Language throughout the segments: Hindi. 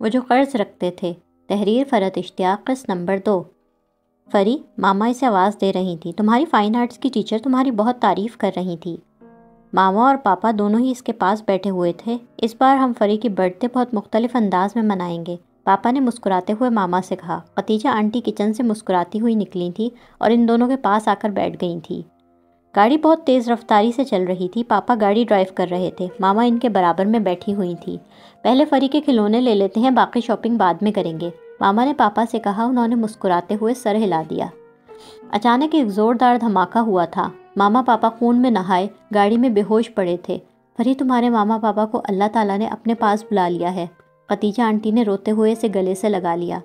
वो जो कर्ज़ रखते थे तहरीर फ़रत इश्तियाक किस्त नंबर दो फ़री मामा इसे आवाज़ दे रही थी तुम्हारी फ़ाइन आर्ट्स की टीचर तुम्हारी बहुत तारीफ़ कर रही थी मामा और पापा दोनों ही इसके पास बैठे हुए थे इस बार हम फ़री की बर्थडे बहुत मुख्तलिफ अंदाज में मनाएंगे पापा ने मुस्कुराते हुए मामा से कहा खतीजा आंटी किचन से मुस्कुराती हुई निकली थी और इन दोनों के पास आकर बैठ गई थी गाड़ी बहुत तेज़ रफ्तारी से चल रही थी पापा गाड़ी ड्राइव कर रहे थे मामा इनके बराबर में बैठी हुई थी पहले फरी के खिलौने ले लेते हैं बाकी शॉपिंग बाद में करेंगे मामा ने पापा से कहा उन्होंने मुस्कुराते हुए सर हिला दिया अचानक एक ज़ोरदार धमाका हुआ था मामा पापा खून में नहाए गाड़ी में बेहोश पड़े थे फरी तुम्हारे मामा पापा को अल्लाह ताला ने अपने पास बुला लिया है खतीजा आंटी ने रोते हुए इसे गले से लगा लिया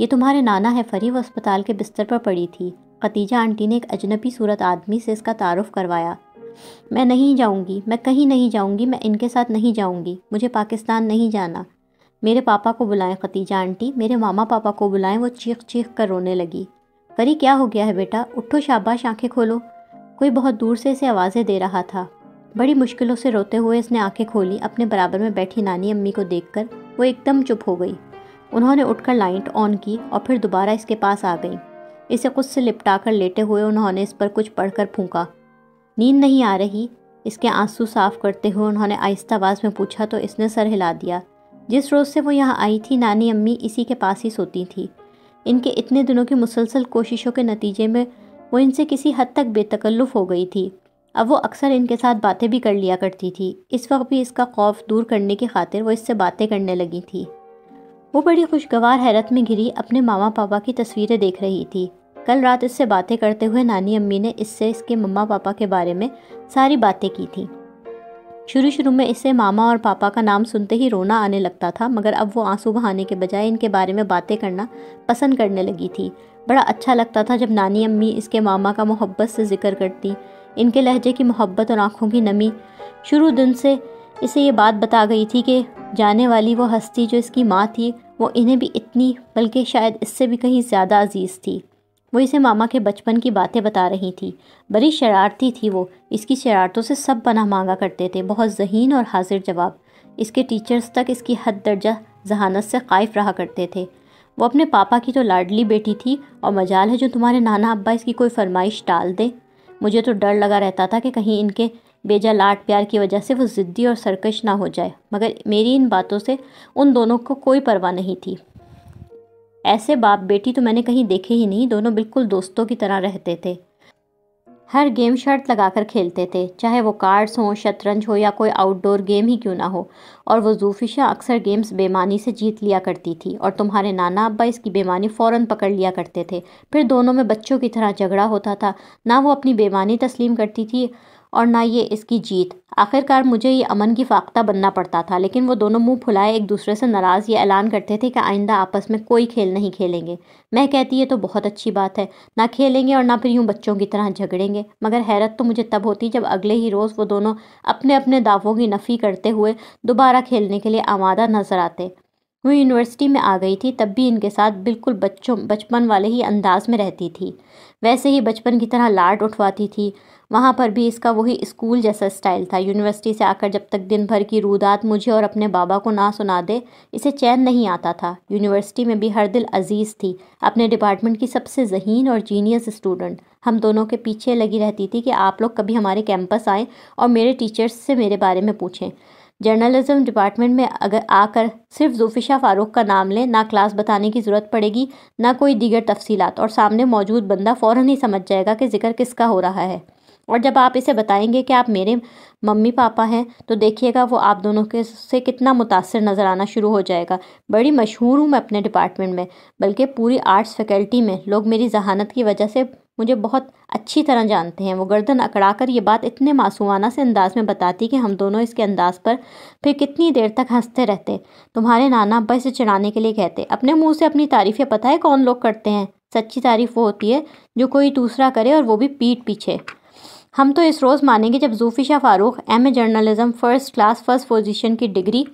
ये तुम्हारे नाना है फरी वो अस्पताल के बिस्तर पर पड़ी थी खतीजा आंटी ने एक अजनबी सूरत आदमी से इसका तारुफ करवाया मैं नहीं जाऊंगी मैं कहीं नहीं जाऊंगी मैं इनके साथ नहीं जाऊंगी मुझे पाकिस्तान नहीं जाना मेरे पापा को बुलाएं खतीजा आंटी मेरे मामा पापा को बुलाएं वो चीख चीख कर रोने लगी करी क्या हो गया है बेटा उठो शाबाश आंखें खोलो कोई बहुत दूर से इसे आवाज़ें दे रहा था बड़ी मुश्किलों से रोते हुए इसने आंखें खोली अपने बराबर में बैठी नानी अम्मी को देखकर वो एकदम चुप हो गई उन्होंने उठकर लाइट ऑन की और फिर दोबारा इसके पास आ गई इसे खुद से लिपटाकर लेटे हुए उन्होंने इस पर कुछ पढ़कर फूंका नींद नहीं आ रही इसके आंसू साफ करते हुए उन्होंने आहिस्ता आवाज़ में पूछा तो इसने सर हिला दिया जिस रोज़ से वो यहाँ आई थी नानी अम्मी इसी के पास ही सोती थी इनके इतने दिनों की मुसलसल कोशिशों के नतीजे में वो इनसे किसी हद तक बेतकल्लुफ़ हो गई थी अब वो अक्सर इनके साथ बातें भी कर लिया करती थी इस वक्त भी इसका खौफ दूर करने की खातिर वो इससे बातें करने लगी थी वो बड़ी खुशगवार हैरत में घिरी अपने मामा पापा की तस्वीरें देख रही थी कल रात इससे बातें करते हुए नानी अम्मी ने इससे इसके मम्मा पापा के बारे में सारी बातें की थी शुरू शुरू में इसे मामा और पापा का नाम सुनते ही रोना आने लगता था मगर अब वो आंसू बहाने के बजाय इनके बारे में बातें करना पसंद करने लगी थी बड़ा अच्छा लगता था जब नानी अम्मी इसके मामा का मोहब्बत से जिक्र करती इनके लहजे की मोहब्बत और आंखों की नमी शुरू दिन से इसे ये बात बता गई थी कि जाने वाली वो हस्ती जो इसकी माँ थी वो इन्हें भी इतनी बल्कि शायद इससे भी कहीं ज़्यादा अजीज़ थी वो इसे मामा के बचपन की बातें बता रही थी बड़ी शरारती थी वो इसकी शरारतों से सब पना मांगा करते थे बहुत जहीन और हाजिर जवाब इसके टीचर्स तक इसकी हद दर्जा जहानत से कायफ रहा करते थे वो अपने पापा की तो लाडली बेटी थी और मजाल है जो तुम्हारे नाना अब्बा इसकी कोई फरमाइश टाल दे मुझे तो डर लगा रहता था कि कहीं इनके बेजा लाट प्यार की वजह से वो ज़िद्दी और सरकश ना हो जाए मगर मेरी इन बातों से उन दोनों को कोई परवाह नहीं थी ऐसे बाप बेटी तो मैंने कहीं देखे ही नहीं दोनों बिल्कुल दोस्तों की तरह रहते थे हर गेम शर्ट लगाकर खेलते थे चाहे वो कार्ड्स हों शतरंज हो या कोई आउटडोर गेम ही क्यों ना हो और वो जूफिशा अक्सर गेम्स बेमानी से जीत लिया करती थी और तुम्हारे नाना अब्बा इसकी बेमानी फ़ौरन पकड़ लिया करते थे फिर दोनों में बच्चों की तरह झगड़ा होता था ना वो अपनी बेमानी तस्लीम करती थी और ना ये इसकी जीत आखिरकार मुझे ये अमन की फाख्ता बनना पड़ता था लेकिन वो दोनों मुंह फुलाए एक दूसरे से नाराज़ ये ऐलान करते थे कि आइंदा आपस में कोई खेल नहीं खेलेंगे मैं कहती ये तो बहुत अच्छी बात है ना खेलेंगे और ना फिर यूँ बच्चों की तरह झगड़ेंगे मगर हैरत तो मुझे तब होती जब अगले ही रोज़ वो दोनों अपने अपने दावों की नफ़ी करते हुए दोबारा खेलने के लिए आमादा नज़र आते वो यूनिवर्सिटी में आ गई थी तब भी इनके साथ बिल्कुल बच्चों बचपन वाले ही अंदाज में रहती थी वैसे ही बचपन की तरह लाड उठवाती थी वहाँ पर भी इसका वही स्कूल जैसा स्टाइल था यूनिवर्सिटी से आकर जब तक दिन भर की रूदात मुझे और अपने बाबा को ना सुना दे इसे चैन नहीं आता था यूनिवर्सिटी में भी हर दिल अजीज़ थी अपने डिपार्टमेंट की सबसे जहीन और जीनियस स्टूडेंट हम दोनों के पीछे लगी रहती थी कि आप लोग कभी हमारे कैंपस आएँ और मेरे टीचर्स से मेरे बारे में पूछें जर्नलिज्म डिपार्टमेंट में अगर आकर सिर्फ जोफ़िशा फ़ारूक का नाम लें ना क्लास बताने की ज़रूरत पड़ेगी ना कोई दीगर तफसीलात और सामने मौजूद बंदा फ़ौर ही समझ जाएगा कि जिक्र किसका हो रहा है और जब आप इसे बताएंगे कि आप मेरे मम्मी पापा हैं तो देखिएगा वो आप दोनों के से कितना मुतासर नज़र आना शुरू हो जाएगा बड़ी मशहूर हूँ मैं अपने डिपार्टमेंट में बल्कि पूरी आर्ट्स फैकल्टी में लोग मेरी जहानत की वजह से मुझे बहुत अच्छी तरह जानते हैं वो गर्दन अकड़ा कर ये बात इतने मासूमाना से अंदाज में बताती कि हम दोनों इसके अंदाज पर फिर कितनी देर तक हंसते रहते तुम्हारे नाना अब्बा इसे चढ़ाने के लिए कहते अपने मुंह से अपनी तारीफ़ें पता है कौन लोग करते हैं सच्ची तारीफ़ वो होती है जो कोई दूसरा करे और वो भी पीठ पीछे हम तो इस रोज़ मानेंगे जब Zufisha Farooq M A journalism first class first position की डिग्री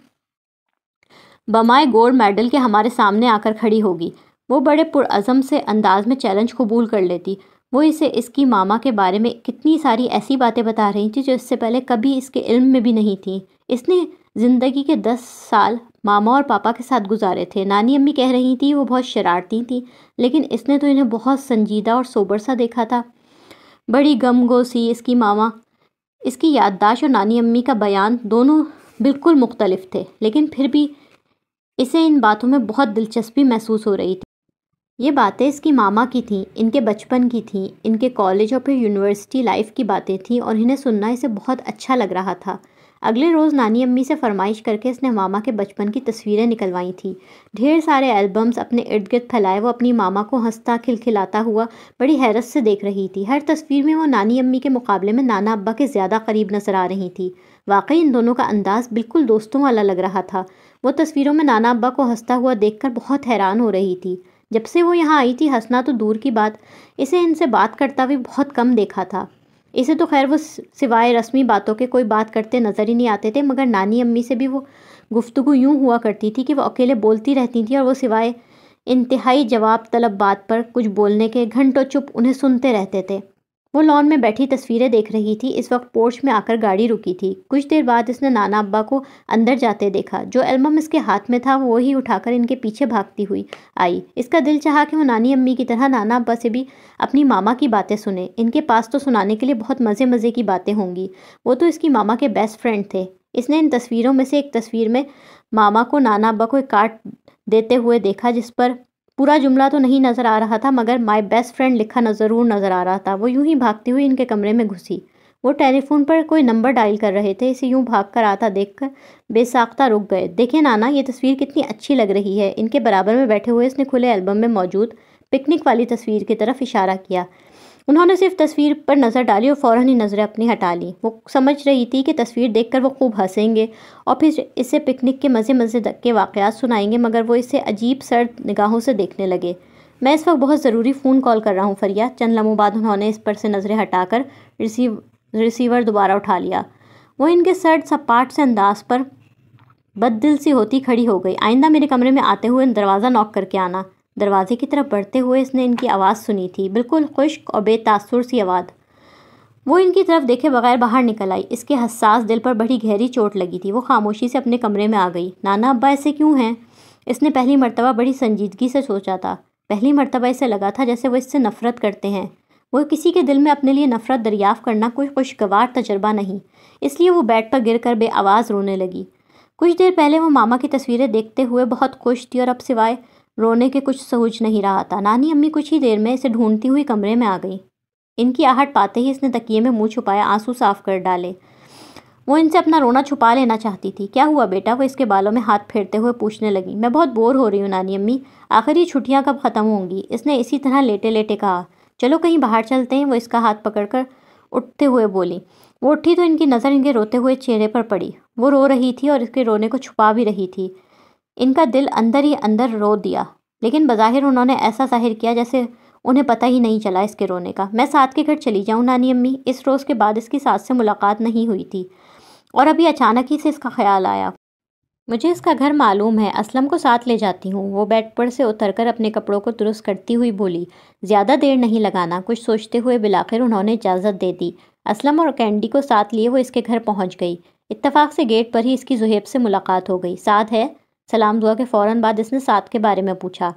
बमाए गोल्ड मेडल के हमारे सामने आकर खड़ी होगी वो बड़े पुरज़म से अंदाज में चैलेंज कबूल कर लेती वो इसे इसकी मामा के बारे में कितनी सारी ऐसी बातें बता रही थी जो इससे पहले कभी इसके इल्म में भी नहीं थी इसने ज़िंदगी के दस साल मामा और पापा के साथ गुजारे थे नानी अम्मी कह रही थी वो बहुत शरारती थी लेकिन इसने तो इन्हें बहुत संजीदा और सोबर सा देखा था बड़ी गमगोसी इसकी मामा इसकी याददाश्त और नानी अम्मी का बयान दोनों बिल्कुल मुख्तलिफ थे लेकिन फिर भी इसे इन बातों में बहुत दिलचस्पी महसूस हो रही थी ये बातें इसकी मामा की थीं इनके बचपन की थीं इनके कॉलेज और फिर यूनिवर्सिटी लाइफ की बातें थीं और इन्हें सुनना इसे बहुत अच्छा लग रहा था अगले रोज़ नानी अम्मी से फरमाइश करके इसने मामा के बचपन की तस्वीरें निकलवाई थी ढेर सारे एल्बम्स अपने इर्द गिर्द फैलाए वो अपनी मामा को हंसता खिलखिलाता हुआ बड़ी हैरत से देख रही थी हर तस्वीर में वो नानी अम्मी के मुकाबले में नाना अब्बा के ज़्यादा करीब नजर आ रही थी वाकई इन दोनों का अंदाज़ बिल्कुल दोस्तों वाला लग रहा था वो तस्वीरों में नाना अब्बा को हंसता हुआ कर बहुत हैरान हो रही थी जब से वो यहाँ आई थी हंसना तो दूर की बात इसे इनसे बात करता भी बहुत कम देखा था इसे तो खैर वो सिवाय रस्मी बातों के कोई बात करते नज़र ही नहीं आते थे मगर नानी अम्मी से भी वो गुफ्तु यूँ हुआ करती थी कि वो अकेले बोलती रहती थी और वो सिवाय इंतहाई जवाब तलब बात पर कुछ बोलने के घंटों चुप उन्हें सुनते रहते थे वो लॉन में बैठी तस्वीरें देख रही थी इस वक्त पोर्च में आकर गाड़ी रुकी थी कुछ देर बाद इसने नाना अब्बा को अंदर जाते देखा जो एल्बम इसके हाथ में था वो ही उठाकर इनके पीछे भागती हुई आई इसका दिल चाहा कि वो नानी अम्मी की तरह नाना अब्बा से भी अपनी मामा की बातें सुने इनके पास तो सुनाने के लिए बहुत मज़े मज़े की बातें होंगी वो तो इसकी मामा के बेस्ट फ्रेंड थे इसने इन तस्वीरों में से एक तस्वीर में मामा को नाना अब्बा को एक कार्ड देते हुए देखा जिस पर पूरा जुमला तो नहीं नज़र आ रहा था मगर माय बेस्ट फ्रेंड लिखा ज़रूर नज़र आ रहा था वो यूं ही भागती हुई इनके कमरे में घुसी वो टेलीफोन पर कोई नंबर डायल कर रहे थे इसे यूं भाग कर आता देख कर बेसाख्ता रुक गए देखे नाना ये तस्वीर कितनी अच्छी लग रही है इनके बराबर में बैठे हुए इसने खुले एल्बम में मौजूद पिकनिक वाली तस्वीर की तरफ इशारा किया उन्होंने सिर्फ तस्वीर पर नज़र डाली और फ़ौर ही नज़रें अपनी हटा ली वो समझ रही थी कि तस्वीर देखकर वो खूब हंसेंगे और फिर इसे पिकनिक के मज़े मज़े के वाक़ात सुनाएंगे मगर वो इसे अजीब सर्द निगाहों से देखने लगे मैं इस वक्त बहुत ज़रूरी फ़ोन कॉल कर रहा हूँ फरिया चंद लम्हों बाद उन्होंने इस पर से नज़रें हटाकर रिसीव रिसीवर दोबारा उठा लिया वो इनके सर्द सपाट से अंदाज पर बद दिल सी होती खड़ी हो गई आइंदा मेरे कमरे में आते हुए दरवाज़ा नॉक करके आना दरवाजे की तरफ बढ़ते हुए इसने इनकी आवाज़ सुनी थी बिल्कुल खुश्क और बेतासुर सी आवाज़ वो इनकी तरफ देखे बगैर बाहर निकल आई इसके हसास दिल पर बड़ी गहरी चोट लगी थी वो खामोशी से अपने कमरे में आ गई नाना अब्बा ऐसे क्यों हैं इसने पहली मरतबा बड़ी संजीदगी से सोचा था पहली मरतबा इसे लगा था जैसे वो इससे नफ़रत करते हैं वो किसी के दिल में अपने लिए नफ़रत दरियाफ़ करना कोई खुशगवार तजर्बा नहीं इसलिए वो बेड पर गिर कर बेआवाज़ रोने लगी कुछ देर पहले वो मामा की तस्वीरें देखते हुए बहुत खुश थी और अब सिवाय रोने के कुछ सूझ नहीं रहा था नानी अम्मी कुछ ही देर में इसे ढूंढती हुई कमरे में आ गई इनकी आहट पाते ही इसने तकिए में मुंह छुपाया आंसू साफ कर डाले वो इनसे अपना रोना छुपा लेना चाहती थी क्या हुआ बेटा वो इसके बालों में हाथ फेरते हुए पूछने लगी मैं बहुत बोर हो रही हूँ नानी अम्मी आखिर ये छुट्टियाँ कब ख़त्म होंगी इसने इसी तरह लेटे लेटे कहा चलो कहीं बाहर चलते हैं वो इसका हाथ पकड़कर उठते हुए बोली वो उठी तो इनकी नज़र इनके रोते हुए चेहरे पर पड़ी वो रो रही थी और इसके रोने को छुपा भी रही थी इनका दिल अंदर ही अंदर रो दिया लेकिन बज़ाहिर उन्होंने ऐसा जाहिर किया जैसे उन्हें पता ही नहीं चला इसके रोने का मैं साथ के घर चली जाऊँ नानी अम्मी इस रोज़ के बाद इसकी सास से मुलाकात नहीं हुई थी और अभी अचानक ही से इसका ख्याल आया मुझे इसका घर मालूम है असलम को साथ ले जाती हूँ वो बेड पर से उतरकर अपने कपड़ों को दुरुस्त करती हुई बोली ज़्यादा देर नहीं लगाना कुछ सोचते हुए बिलाखिर उन्होंने इजाज़त दे दी असलम और कैंडी को साथ लिए वो इसके घर पहुँच गई इतफाक़ से गेट पर ही इसकी जुहेब से मुलाकात हो गई साथ है सलाम दुआ के फ़ौरन बाद इसने साथ के बारे में पूछा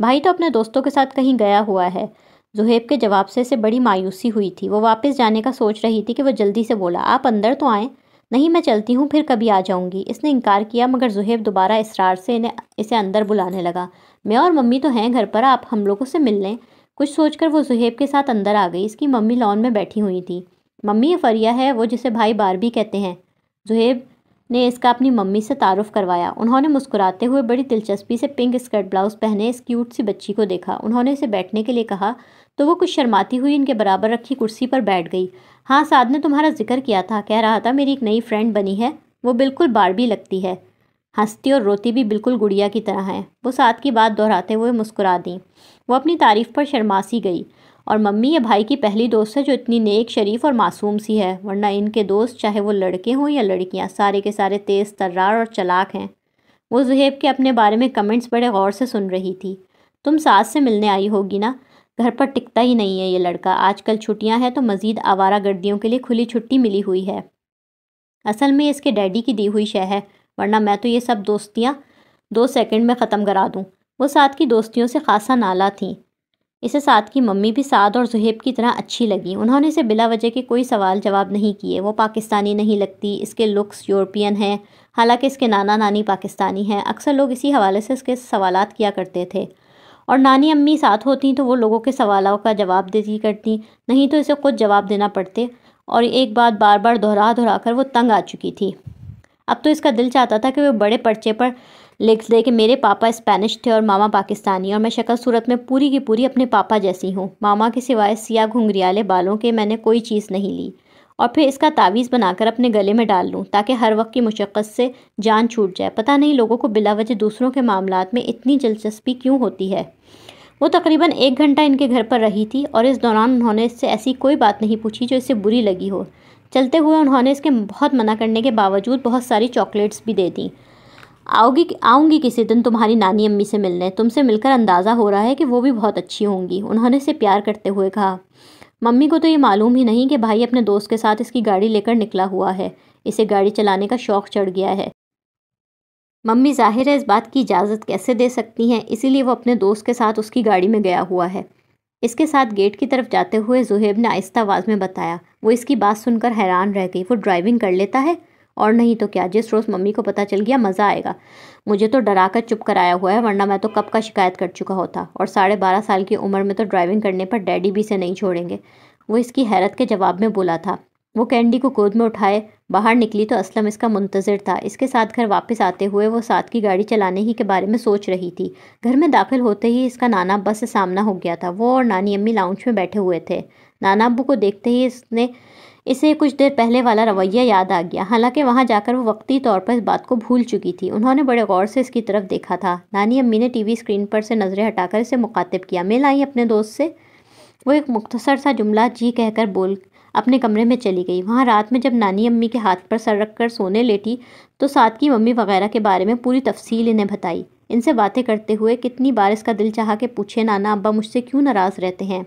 भाई तो अपने दोस्तों के साथ कहीं गया हुआ है जुहेब के जवाब से इसे बड़ी मायूसी हुई थी वो वापस जाने का सोच रही थी कि वह जल्दी से बोला आप अंदर तो आएँ नहीं मैं चलती हूँ फिर कभी आ जाऊँगी इसने इनकार किया मगर जुहेब दोबारा इसरार से इन्हें इसे अंदर बुलाने लगा मैं और मम्मी तो हैं घर पर आप हम लोगों से मिल लें कुछ सोचकर वो जुहेब के साथ अंदर आ गई इसकी मम्मी लॉन में बैठी हुई थी मम्मी ये फरिया है वो जिसे भाई बार भी कहते हैं जुहेब ने इसका अपनी मम्मी से तारुफ करवाया उन्होंने मुस्कुराते हुए बड़ी दिलचस्पी से पिंक स्कर्ट ब्लाउज पहने इस क्यूट सी बच्ची को देखा उन्होंने इसे बैठने के लिए कहा तो वो कुछ शर्माती हुई इनके बराबर रखी कुर्सी पर बैठ गई हाँ साध ने तुम्हारा जिक्र किया था कह रहा था मेरी एक नई फ्रेंड बनी है वो बिल्कुल बारबी लगती है हंसती और रोती भी बिल्कुल गुड़िया की तरह हैं वो साथ की बात दोहराते हुए मुस्कुरा दी वो अपनी तारीफ पर शर्मासी गई और मम्मी ये भाई की पहली दोस्त है जो इतनी नेक शरीफ और मासूम सी है वरना इनके दोस्त चाहे वो लड़के हों या लड़कियाँ सारे के सारे तेज़ तर्रार और चलाक हैं वो जहेब के अपने बारे में कमेंट्स बड़े गौर से सुन रही थी तुम सास से मिलने आई होगी ना घर पर टिकता ही नहीं है ये लड़का आजकल छुट्टियां हैं तो मज़ीद आवारा गर्दियों के लिए खुली छुट्टी मिली हुई है असल में इसके डैडी की दी हुई शह है वरना मैं तो ये सब दोस्तियाँ दो सेकंड में ख़त्म करा दूँ वो साथ की दोस्तियों से खासा नाला थी इसे साद की मम्मी भी साद और जुहेब की तरह अच्छी लगी उन्होंने इसे बिला वजह के कोई सवाल जवाब नहीं किए वो पाकिस्तानी नहीं लगती इसके लुक्स यूरोपियन हैं हालांकि इसके नाना नानी पाकिस्तानी हैं अक्सर लोग इसी हवाले से इसके सवाल किया करते थे और नानी अम्मी साथ होती तो वो लोगों के सवालों का जवाब देती करती नहीं तो इसे खुद जवाब देना पड़ते और एक बात बार बार दोहरा दोहरा कर वो तंग आ चुकी थी अब तो इसका दिल चाहता था कि वो बड़े पर्चे पर लिख दे कि मेरे पापा स्पेनिश थे और मामा पाकिस्तानी और मैं शक्ल सूरत में पूरी की पूरी अपने पापा जैसी हूँ मामा के सिवाय सियाह घुंघरियाले बालों के मैंने कोई चीज़ नहीं ली और फिर इसका तावीज़ बनाकर अपने गले में डाल लूँ ताकि हर वक्त की मुशक्क़त से जान छूट जाए पता नहीं लोगों को वजह दूसरों के मामला में इतनी दिलचस्पी क्यों होती है वो तकरीबन एक घंटा इनके घर पर रही थी और इस दौरान उन्होंने इससे ऐसी कोई बात नहीं पूछी जो इससे बुरी लगी हो चलते हुए उन्होंने इसके बहुत मना करने के बावजूद बहुत सारी चॉकलेट्स भी दे दी आओगी आऊँगी किसी दिन तुम्हारी नानी अम्मी से मिलने तुमसे मिलकर अंदाज़ा हो रहा है कि वो भी बहुत अच्छी होंगी उन्होंने इसे प्यार करते हुए कहा मम्मी को तो ये मालूम ही नहीं कि भाई अपने दोस्त के साथ इसकी गाड़ी लेकर निकला हुआ है इसे गाड़ी चलाने का शौक़ चढ़ गया है मम्मी जाहिर है इस बात की इजाज़त कैसे दे सकती हैं इसीलिए वो अपने दोस्त के साथ उसकी गाड़ी में गया हुआ है इसके साथ गेट की तरफ जाते हुए जुहेब ने आहिस्ता आवाज़ में बताया वो इसकी बात सुनकर हैरान रह गई वो ड्राइविंग कर लेता है और नहीं तो क्या जिस रोज़ मम्मी को पता चल गया मज़ा आएगा मुझे तो डरा कर चुप कराया हुआ है वरना मैं तो कब का शिकायत कर चुका होता और साढ़े बारह साल की उम्र में तो ड्राइविंग करने पर डैडी भी इसे नहीं छोड़ेंगे वो इसकी हैरत के जवाब में बोला था वो कैंडी को गोद में उठाए बाहर निकली तो असलम इसका मुंतज़र था इसके साथ घर वापस आते हुए वो साथ की गाड़ी चलाने ही के बारे में सोच रही थी घर में दाखिल होते ही इसका नाना अब्बा से सामना हो गया था वो और नानी अम्मी लाउंज में बैठे हुए थे नाना अब्बू को देखते ही इसने इसे कुछ देर पहले वाला रवैया याद आ गया हालांकि वहाँ जाकर वो वक्ती तौर पर इस बात को भूल चुकी थी उन्होंने बड़े गौर से इसकी तरफ देखा था नानी अम्मी ने टीवी स्क्रीन पर से नज़रें हटाकर इसे मुखातिब किया मिल आई अपने दोस्त से वो एक मुख्तसर सा जुमला जी कहकर बोल अपने कमरे में चली गई वहाँ रात में जब नानी अम्मी के हाथ पर सर रख कर सोने लेटी तो साथ की मम्मी वगैरह के बारे में पूरी तफसील इन्हें बताई इनसे बातें करते हुए कितनी बार इसका दिल चाह के पूछे नाना अब्बा मुझसे क्यों नाराज़ रहते हैं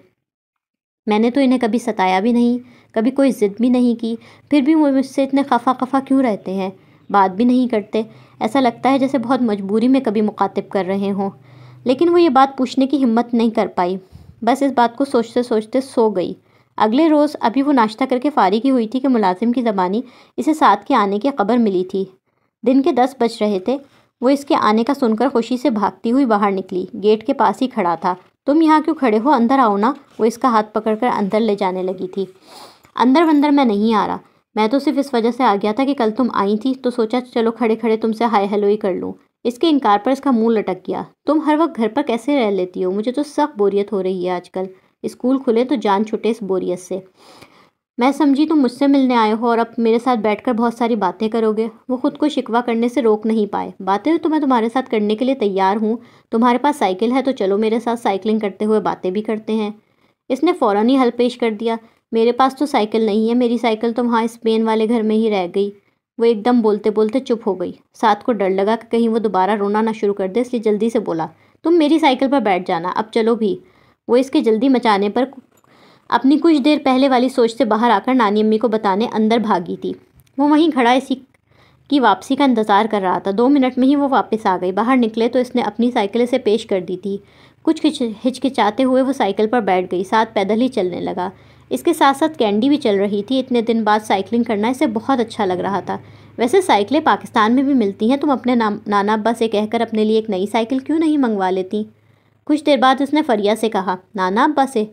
मैंने तो इन्हें कभी सताया भी नहीं कभी कोई ज़िद भी नहीं की फिर भी वो मुझसे इतने खफा खफा क्यों रहते हैं बात भी नहीं करते ऐसा लगता है जैसे बहुत मजबूरी में कभी मुखातिब कर रहे हों लेकिन वो ये बात पूछने की हिम्मत नहीं कर पाई बस इस बात को सोचते सोचते सो गई अगले रोज़ अभी वो नाश्ता करके फारिग की हुई थी कि मुलाजिम की ज़बानी इसे साथ के आने की खबर मिली थी दिन के दस बज रहे थे वो इसके आने का सुनकर खुशी से भागती हुई बाहर निकली गेट के पास ही खड़ा था तुम यहाँ क्यों खड़े हो अंदर आओ ना वो इसका हाथ पकड़कर अंदर ले जाने लगी थी अंदर वंदर मैं नहीं आ रहा मैं तो सिर्फ इस वजह से आ गया था कि कल तुम आई थी तो सोचा चलो खड़े खड़े तुमसे हाय हेलो ही कर लूँ इसके इनकार पर इसका मुंह लटक गया तुम हर वक्त घर पर कैसे रह लेती हो मुझे तो सख्त बोरियत हो रही है आजकल स्कूल खुले तो जान छुटे इस बोरियत से मैं समझी तुम मुझसे मिलने आए हो और अब मेरे साथ बैठकर बहुत सारी बातें करोगे वो खुद को शिकवा करने से रोक नहीं पाए बातें तो मैं तुम्हारे साथ करने के लिए तैयार हूँ तुम्हारे पास साइकिल है तो चलो मेरे साथ साइकिलिंग करते हुए बातें भी करते हैं इसने फ़ौर ही हल पेश कर दिया मेरे पास तो साइकिल नहीं है मेरी साइकिल तो वहाँ स्पेन वाले घर में ही रह गई वो एकदम बोलते बोलते चुप हो गई साथ को डर लगा कि कहीं वो दोबारा रोना ना शुरू कर दे इसलिए जल्दी से बोला तुम मेरी साइकिल पर बैठ जाना अब चलो भी वो इसके जल्दी मचाने पर अपनी कुछ देर पहले वाली सोच से बाहर आकर नानी अम्मी को बताने अंदर भागी थी वो वहीं खड़ा इसी की वापसी का इंतज़ार कर रहा था दो मिनट में ही वो वापस आ गई बाहर निकले तो इसने अपनी साइकिल से पेश कर दी थी कुछ हिचकिचाते हुए वो साइकिल पर बैठ गई साथ पैदल ही चलने लगा इसके साथ साथ कैंडी भी चल रही थी इतने दिन बाद साइकिलिंग करना इसे बहुत अच्छा लग रहा था वैसे साइकिलें पाकिस्तान में भी मिलती हैं तुम अपने नाम नाना अब्बा से कहकर अपने लिए एक नई साइकिल क्यों नहीं मंगवा लेती कुछ देर बाद उसने फरिया से कहा नाना अब्बा से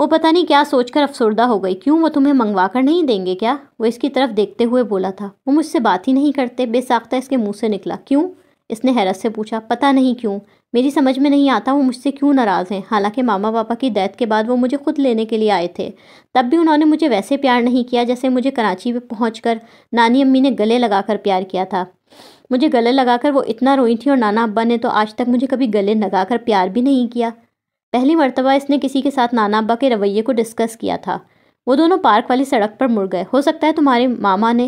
वो पता नहीं क्या सोचकर अफसरदा हो गई क्यों वो तुम्हें मंगवा कर नहीं देंगे क्या वो इसकी तरफ देखते हुए बोला था वो मुझसे बात ही नहीं करते बेसाख्ता इसके मुंह से निकला क्यों इसने हैरत से पूछा पता नहीं क्यों मेरी समझ में नहीं आता वो मुझसे क्यों नाराज़ हैं हालांकि मामा पापा की डेथ के बाद वो मुझे खुद लेने के लिए आए थे तब भी उन्होंने मुझे वैसे प्यार नहीं किया जैसे मुझे कराची में पहुँच कर नानी अम्मी ने गले लगा प्यार किया था मुझे गले लगाकर वो इतना रोई थी और नाना अब्बा ने तो आज तक मुझे कभी गले लगाकर प्यार भी नहीं किया पहली मरतबा इसने किसी के साथ नाना अब्बा के रवैये को डिस्कस किया था वो दोनों पार्क वाली सड़क पर मुड़ गए हो सकता है तुम्हारे मामा ने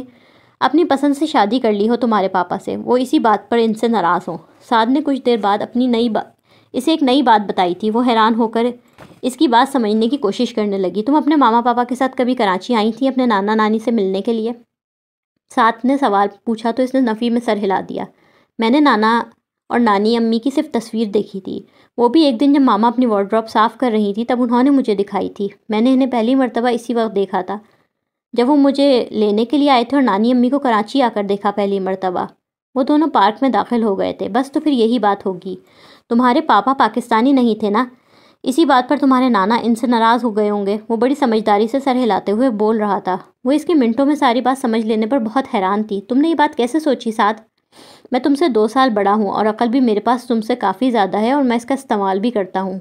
अपनी पसंद से शादी कर ली हो तुम्हारे पापा से वो इसी बात पर इनसे नाराज़ हों साध ने कुछ देर बाद अपनी नई बात इसे एक नई बात बताई थी वो हैरान होकर इसकी बात समझने की कोशिश करने लगी तुम अपने मामा पापा के साथ कभी कराची आई थी अपने नाना नानी से मिलने के लिए साथ ने सवाल पूछा तो इसने नफ़ी में सर हिला दिया मैंने नाना और नानी अम्मी की सिर्फ तस्वीर देखी थी वो भी एक दिन जब मामा अपनी वार्ड्रॉप साफ़ कर रही थी तब उन्होंने मुझे दिखाई थी मैंने इन्हें पहली मरतबा इसी वक्त देखा था जब वो मुझे लेने के लिए आए थे और नानी अम्मी को कराची आकर देखा पहली मरतबा वो दोनों पार्क में दाखिल हो गए थे बस तो फिर यही बात होगी तुम्हारे पापा पाकिस्तानी नहीं थे ना इसी बात पर तुम्हारे नाना इनसे नाराज़ हो गए होंगे वो बड़ी समझदारी से सर हिलाते हुए बोल रहा था वो इसके मिनटों में सारी बात समझ लेने पर बहुत हैरान थी तुमने ये बात कैसे सोची साथ मैं तुमसे दो साल बड़ा हूँ और अकल भी मेरे पास तुमसे काफ़ी ज़्यादा है और मैं इसका इस्तेमाल भी करता हूँ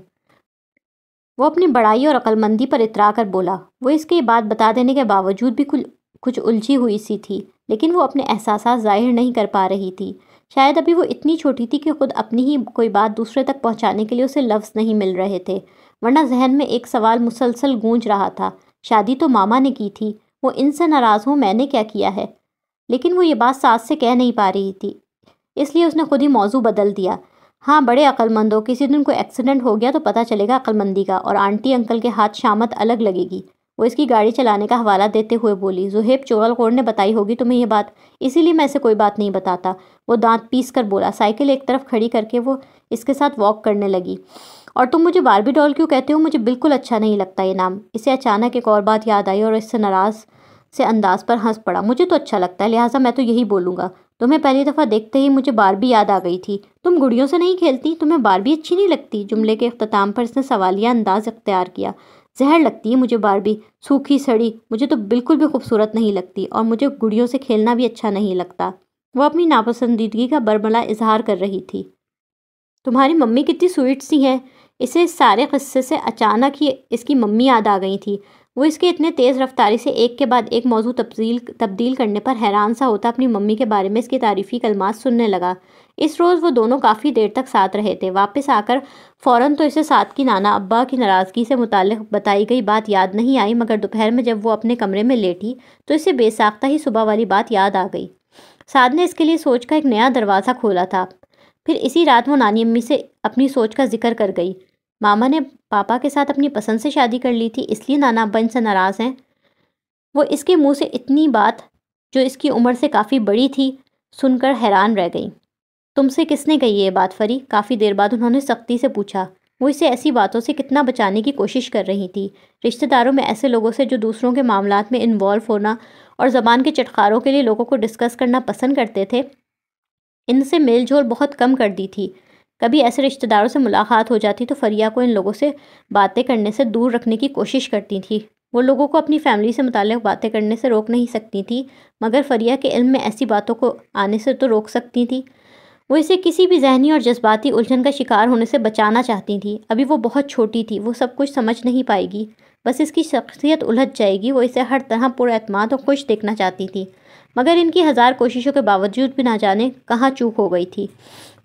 वो अपनी बड़ाई और अकलमंदी पर इतरा कर बोला वो इसके बात बता देने के बावजूद भी कुछ कुछ उलझी हुई सी थी लेकिन वो अपने एहसास जाहिर नहीं कर पा रही थी शायद अभी वो इतनी छोटी थी कि खुद अपनी ही कोई बात दूसरे तक पहुंचाने के लिए उसे लफ्ज़ नहीं मिल रहे थे वरना जहन में एक सवाल मुसलसल गूंज रहा था शादी तो मामा ने की थी वो इनसे नाराज़ हो मैंने क्या किया है लेकिन वो ये बात सास से कह नहीं पा रही थी इसलिए उसने खुद ही मौजू बदल दिया हाँ बड़े अक्लमंद हो किसी दिन कोई एक्सीडेंट हो गया तो पता चलेगा अक्लमंदी का और आंटी अंकल के हाथ शामत अलग लगेगी वो इसकी गाड़ी चलाने का हवाला देते हुए बोली जुहेब चोरलकोड़ ने बताई होगी तुम्हें यह बात इसीलिए मैं इसे कोई बात नहीं बताता वो दांत पीस कर बोला साइकिल एक तरफ खड़ी करके वो इसके साथ वॉक करने लगी और तुम मुझे बारबी डॉल क्यों कहते हो मुझे बिल्कुल अच्छा नहीं लगता ये नाम इसे अचानक एक और बात याद आई और इससे नाराज़ से अंदाज पर हंस पड़ा मुझे तो अच्छा लगता है लिहाजा मैं तो यही बोलूँगा तुम्हें पहली दफ़ा देखते ही मुझे बारबी याद आ गई थी तुम गुड़ियों से नहीं खेलती तुम्हें बारबी अच्छी नहीं लगती जुमले के अख्ताम पर इसने सवालिया अंदाज अख्तियार किया जहर लगती है मुझे बारबी सूखी सड़ी मुझे तो बिल्कुल भी खूबसूरत नहीं लगती और मुझे गुड़ियों से खेलना भी अच्छा नहीं लगता वह अपनी नापसंदीदगी का बरमला इजहार कर रही थी तुम्हारी मम्मी कितनी स्वीट सी है इसे सारे कस्से से अचानक ही इसकी मम्मी याद आ गई थी वो इसके इतने तेज़ रफ्तारी से एक के बाद एक मौजू तब्दील तब्दील करने पर हैरान सा होता अपनी मम्मी के बारे में इसकी तारीफ़ी कलमात सुनने लगा इस रोज़ वो दोनों काफ़ी देर तक साथ रहे थे वापस आकर फ़ौरन तो इसे साथ की नाना अब्बा की नाराज़गी से मुतल बताई गई बात याद नहीं आई मगर दोपहर में जब वो अपने कमरे में लेटी तो इसे बेसाख्ता ही सुबह वाली बात याद आ गई साद ने इसके लिए सोच का एक नया दरवाज़ा खोला था फिर इसी रात वो नानी अम्मी से अपनी सोच का जिक्र कर गई मामा ने पापा के साथ अपनी पसंद से शादी कर ली थी इसलिए नाना अब्बा इनसे नाराज़ हैं वो इसके मुंह से इतनी बात जो इसकी उम्र से काफ़ी बड़ी थी सुनकर हैरान रह गई तुमसे किसने कही ये बात फरी काफ़ी देर बाद उन्होंने सख्ती से पूछा वो इसे ऐसी बातों से कितना बचाने की कोशिश कर रही थी रिश्तेदारों में ऐसे लोगों से जो दूसरों के मामलों में इन्वॉल्व होना और ज़बान के चटकारों के लिए लोगों को डिस्कस करना पसंद करते थे इनसे मेल जोल बहुत कम कर दी थी कभी ऐसे रिश्तेदारों से मुलाकात हो जाती तो फरिया को इन लोगों से बातें करने से दूर रखने की कोशिश करती थी वो लोगों को अपनी फैमिली से मुतक बातें करने से रोक नहीं सकती थी मगर फरिया के इल्म में ऐसी बातों को आने से तो रोक सकती थी वो इसे किसी भी जहनी और जज्बाती उलझन का शिकार होने से बचाना चाहती थी अभी वो बहुत छोटी थी वो सब कुछ समझ नहीं पाएगी बस इसकी शख्सियत उलझ जाएगी वो इसे हर तरह पुरमाद और खुश देखना चाहती थी मगर इनकी हज़ार कोशिशों के बावजूद भी ना जाने कहाँ चूक हो गई थी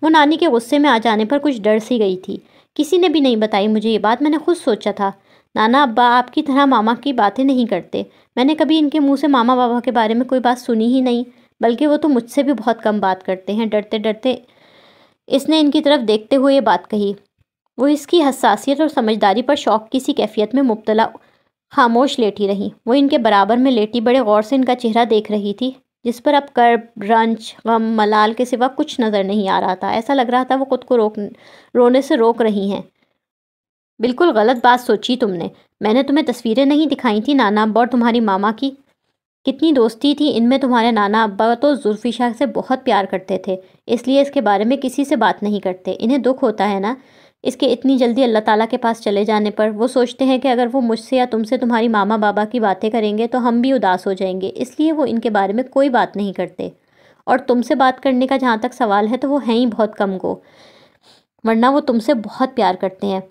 वो नानी के गुस्से में आ जाने पर कुछ डर सी गई थी किसी ने भी नहीं बताई मुझे ये बात मैंने खुद सोचा था नाना अब्बा आपकी तरह मामा की बातें नहीं करते मैंने कभी इनके मुंह से मामा बाबा के बारे में कोई बात सुनी ही नहीं बल्कि वो तो मुझसे भी बहुत कम बात करते हैं डरते डरते इसने इनकी तरफ देखते हुए ये बात कही वो इसकी हसासियत और समझदारी पर शौक की सी कैफियत में मुबतला खामोश लेटी रही वो इनके बराबर में लेटी बड़े गौर से इनका चेहरा देख रही थी जिस पर अब कर रंज गम मलाल के सिवा कुछ नज़र नहीं आ रहा था ऐसा लग रहा था वो खुद को रोक रोने से रोक रही हैं बिल्कुल गलत बात सोची तुमने मैंने तुम्हें तस्वीरें नहीं दिखाई थी नाना अब्बा और तुम्हारी मामा की कितनी दोस्ती थी इनमें तुम्हारे नाना अब्बा तो जुल्फ़ी शाह से बहुत प्यार करते थे इसलिए इसके बारे में किसी से बात नहीं करते इन्हें दुख होता है ना इसके इतनी जल्दी अल्लाह ताला के पास चले जाने पर वो सोचते हैं कि अगर वो मुझसे या तुमसे तुम्हारी मामा बाबा की बातें करेंगे तो हम भी उदास हो जाएंगे इसलिए वो इनके बारे में कोई बात नहीं करते और तुमसे बात करने का जहाँ तक सवाल है तो वो हैं ही बहुत कम को वरना वो तुमसे बहुत प्यार करते हैं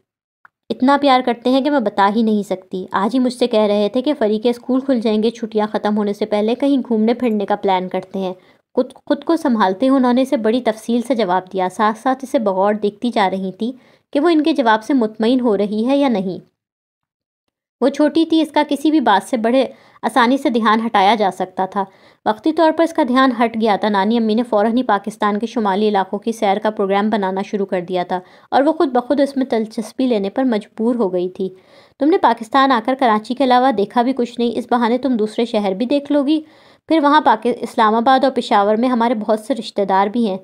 इतना प्यार करते हैं कि मैं बता ही नहीं सकती आज ही मुझसे कह रहे थे कि फरी के स्कूल खुल जाएंगे छुट्टियाँ ख़त्म होने से पहले कहीं घूमने फिरने का प्लान करते हैं खुद खुद को संभालते हुए उन्होंने इसे बड़ी तफसील से जवाब दिया साथ साथ इसे बगौर देखती जा रही थी कि वो इनके जवाब से मुतमिन हो रही है या नहीं वो छोटी थी इसका किसी भी बात से बड़े आसानी से ध्यान हटाया जा सकता था वक्ती तौर पर इसका ध्यान हट गया था नानी अम्मी ने फ़ौर ही पाकिस्तान के शुमाली इलाकों की सैर का प्रोग्राम बनाना शुरू कर दिया था और वो खुद बखुद उसमें दिलचस्पी लेने पर मजबूर हो गई थी तुमने पाकिस्तान आकर कराची के अलावा देखा भी कुछ नहीं इस बहाने तुम दूसरे शहर भी देख लोगी फिर वहाँ पाकि इस्लामाबाद और पिशावर में हमारे बहुत से रिश्तेदार भी हैं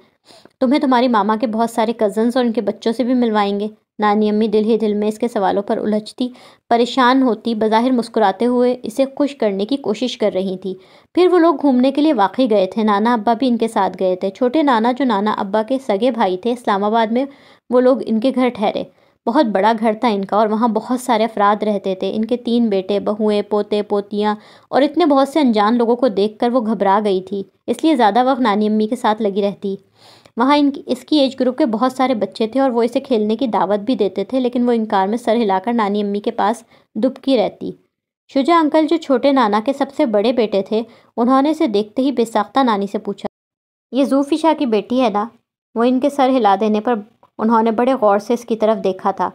तुम्हें तुम्हारी मामा के बहुत सारे कज़न्स और उनके बच्चों से भी मिलवाएंगे नानी अम्मी दिल ही दिल में इसके सवालों पर उलझती परेशान होती बज़ाहिर मुस्कुराते हुए इसे खुश करने की कोशिश कर रही थी फिर वो लोग घूमने के लिए वाकई गए थे नाना अब्बा भी इनके साथ गए थे छोटे नाना जो नाना अब्बा के सगे भाई थे इस्लामाबाद में वो लोग इनके घर ठहरे बहुत बड़ा घर था इनका और वहाँ बहुत सारे अफराद रहते थे इनके तीन बेटे बहुएँ पोते पोतियाँ और इतने बहुत से अनजान लोगों को कर वो घबरा गई थी इसलिए ज़्यादा वक्त नानी अम्मी के साथ लगी रहती वहाँ इनकी इसकी एज ग्रुप के बहुत सारे बच्चे थे और वो इसे खेलने की दावत भी देते थे लेकिन वो इनकार में सर हिलाकर नानी अम्मी के पास दुबकी रहती शुजा अंकल जो छोटे नाना के सबसे बड़े बेटे थे उन्होंने इसे देखते ही बेसाख्ता नानी से पूछा ये जूफी शाह की बेटी है ना वो इनके सर हिला देने पर उन्होंने बड़े गौर से इसकी तरफ देखा था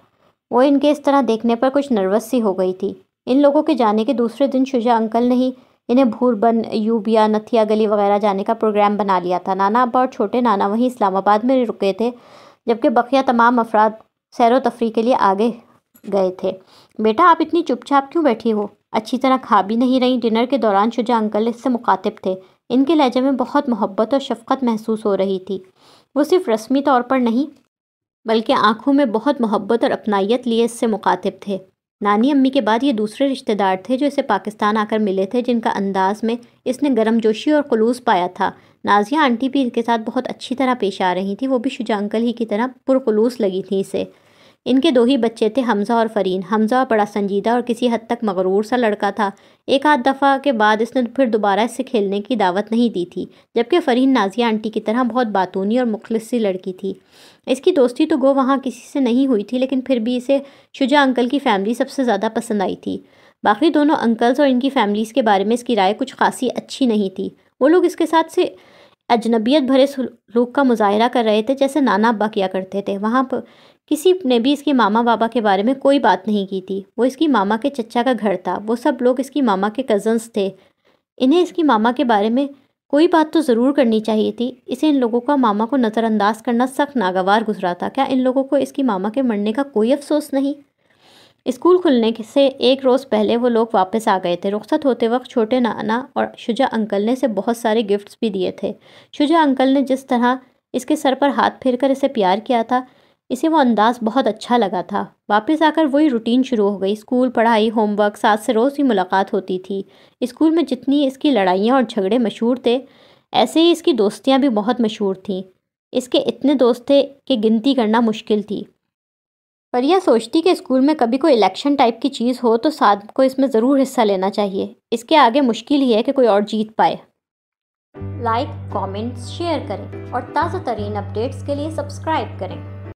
वो इनके इस तरह देखने पर कुछ नर्वस सी हो गई थी इन लोगों के जाने के दूसरे दिन शुजा अंकल ने ही इन्हें भूरबन यूबिया नथिया गली वगैरह जाने का प्रोग्राम बना लिया था नाना अब्बा और छोटे नाना वहीं इस्लामाबाद में रुके थे जबकि बकिया तमाम अफराद सैर तफरी के लिए आगे गए थे बेटा आप इतनी चुपचाप क्यों बैठी हो अच्छी तरह खा भी नहीं रही डिनर के दौरान शुजा अंकल इससे मुखातिब थे इनके लहजे में बहुत मोहब्बत और शफकत महसूस हो रही थी वो सिर्फ रस्मी तौर पर नहीं बल्कि आंखों में बहुत मोहब्बत और अपनाइत लिए इससे मुखातिब थे नानी अम्मी के बाद ये दूसरे रिश्तेदार थे जो इसे पाकिस्तान आकर मिले थे जिनका अंदाज में इसने गर्मजोशी और ख़लूस पाया था नाजिया आंटी भी इनके साथ बहुत अच्छी तरह पेश आ रही थी वो भी शुजा अंकल ही की तरह पुरखलूस लगी थी इसे इनके दो ही बच्चे थे हमज़ा और फ़रीन हमज़ा बड़ा संजीदा और किसी हद तक मगरूर सा लड़का था एक आध दफ़ा के बाद इसने फिर दोबारा इससे खेलने की दावत नहीं दी थी जबकि फ़रीन नाजिया आंटी की तरह बहुत बातूनी और मुखलस सी लड़की थी इसकी दोस्ती तो गो वहाँ किसी से नहीं हुई थी लेकिन फिर भी इसे शुजा अंकल की फ़ैमिली सबसे ज़्यादा पसंद आई थी बाकी दोनों अंकल्स और इनकी फ़ैमिलीज़ के बारे में इसकी राय कुछ खासी अच्छी नहीं थी वो लोग इसके साथ से अजनबियत भरे सलूक का मुजाहरा कर रहे थे जैसे नाना अब्बा किया करते थे वहाँ पर किसी ने भी इसके मामा बाबा के बारे में कोई बात नहीं की थी वो इसकी मामा के चचा का घर था वो सब लोग इसकी मामा के कज़न्स थे इन्हें इसकी मामा के बारे में कोई बात तो ज़रूर करनी चाहिए थी इसे इन लोगों का मामा को नज़रअंदाज करना सख्त नागवार गुजरा था क्या इन लोगों को इसकी मामा के मरने का कोई अफसोस नहीं स्कूल खुलने से एक रोज़ पहले वो लोग वापस आ गए थे रुखसत होते वक्त छोटे नाना और शुजा अंकल ने इसे बहुत सारे गिफ्ट्स भी दिए थे शुजा अंकल ने जिस तरह इसके सर पर हाथ फेर कर इसे प्यार किया था इसे वो अंदाज़ बहुत अच्छा लगा था वापस आकर वही रूटीन शुरू हो गई स्कूल पढ़ाई होमवर्क सास से रोज़ ही मुलाकात होती थी स्कूल में जितनी इसकी लड़ाइयाँ और झगड़े मशहूर थे ऐसे ही इसकी दोस्तियाँ भी बहुत मशहूर थीं इसके इतने दोस्त थे कि गिनती करना मुश्किल थी पर यह सोचती कि स्कूल में कभी कोई इलेक्शन टाइप की चीज़ हो तो साध को इसमें ज़रूर हिस्सा लेना चाहिए इसके आगे मुश्किल ही है कि कोई और जीत पाए लाइक कॉमेंट्स शेयर करें और ताज़ा तरीन अपडेट्स के लिए सब्सक्राइब करें